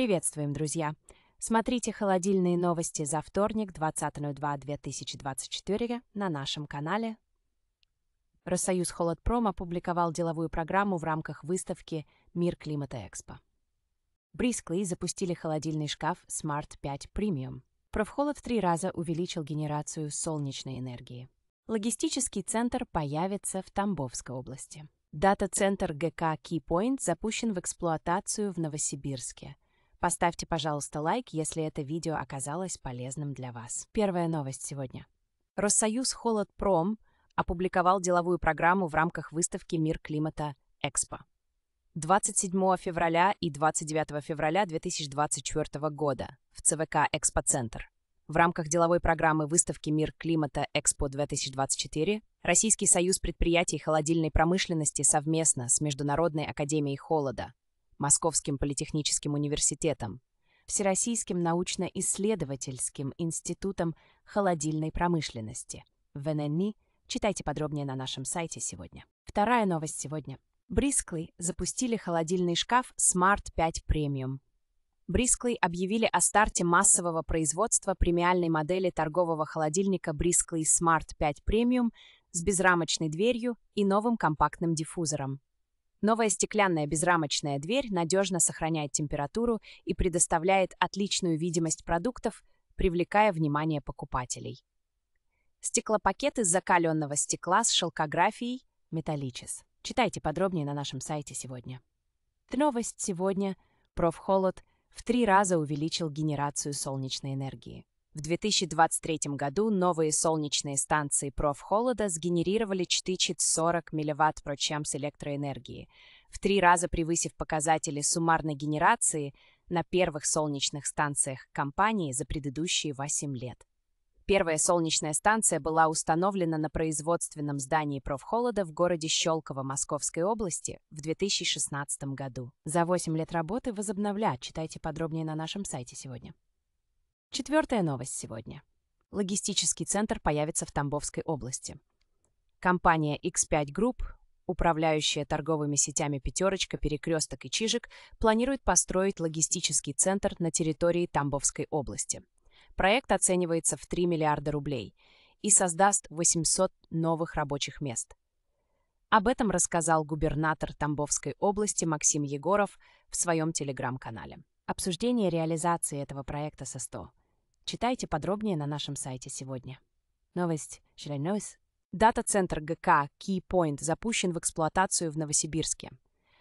Приветствуем, друзья! Смотрите холодильные новости за вторник, 20.02.2024 на нашем канале. Россоюз Холодпром опубликовал деловую программу в рамках выставки «Мир климата Экспо». Брисклы запустили холодильный шкаф Smart 5 Premium. Профхолод в три раза увеличил генерацию солнечной энергии. Логистический центр появится в Тамбовской области. Дата-центр ГК Keypoint запущен в эксплуатацию в Новосибирске – Поставьте, пожалуйста, лайк, если это видео оказалось полезным для вас. Первая новость сегодня. Россоюз Холодпром опубликовал деловую программу в рамках выставки «Мир климата Экспо». 27 февраля и 29 февраля 2024 года в ЦВК «Экспоцентр». В рамках деловой программы выставки «Мир климата Экспо-2024» Российский союз предприятий холодильной промышленности совместно с Международной академией холода Московским политехническим университетом, Всероссийским научно-исследовательским институтом холодильной промышленности. В ННИ читайте подробнее на нашем сайте сегодня. Вторая новость сегодня. Брисклей запустили холодильный шкаф Smart 5 Premium. Брисклей объявили о старте массового производства премиальной модели торгового холодильника Брисклей Smart 5 Premium с безрамочной дверью и новым компактным диффузором. Новая стеклянная безрамочная дверь надежно сохраняет температуру и предоставляет отличную видимость продуктов, привлекая внимание покупателей. Стеклопакет из закаленного стекла с шелкографией «Металличес». Читайте подробнее на нашем сайте сегодня. Новость сегодня. Профхолод в три раза увеличил генерацию солнечной энергии. В 2023 году новые солнечные станции профхолода сгенерировали 440 40 прочем с электроэнергии, в три раза превысив показатели суммарной генерации на первых солнечных станциях компании за предыдущие 8 лет. Первая солнечная станция была установлена на производственном здании профхолода в городе Щелково Московской области в 2016 году. За 8 лет работы возобновлять читайте подробнее на нашем сайте сегодня. Четвертая новость сегодня. Логистический центр появится в Тамбовской области. Компания X5 Group, управляющая торговыми сетями «Пятерочка», «Перекресток» и «Чижик», планирует построить логистический центр на территории Тамбовской области. Проект оценивается в 3 миллиарда рублей и создаст 800 новых рабочих мест. Об этом рассказал губернатор Тамбовской области Максим Егоров в своем телеграм-канале. Обсуждение реализации этого проекта со 100 Читайте подробнее на нашем сайте сегодня. Новость Шрайнойс. Дата-центр ГК Keypoint запущен в эксплуатацию в Новосибирске.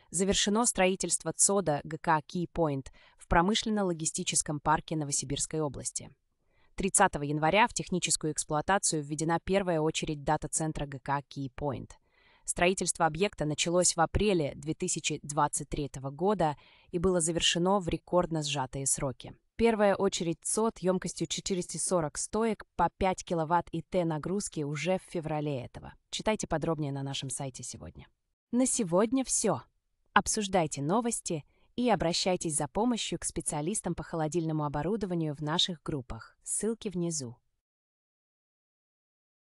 Завершено строительство ЦОДа ГК Keypoint в промышленно-логистическом парке Новосибирской области. 30 января в техническую эксплуатацию введена первая очередь дата-центра ГК Keypoint. Строительство объекта началось в апреле 2023 года и было завершено в рекордно сжатые сроки первая очередь СОТ емкостью 440 стоек по 5 кВт и Т нагрузки уже в феврале этого. Читайте подробнее на нашем сайте сегодня. На сегодня все. Обсуждайте новости и обращайтесь за помощью к специалистам по холодильному оборудованию в наших группах. Ссылки внизу.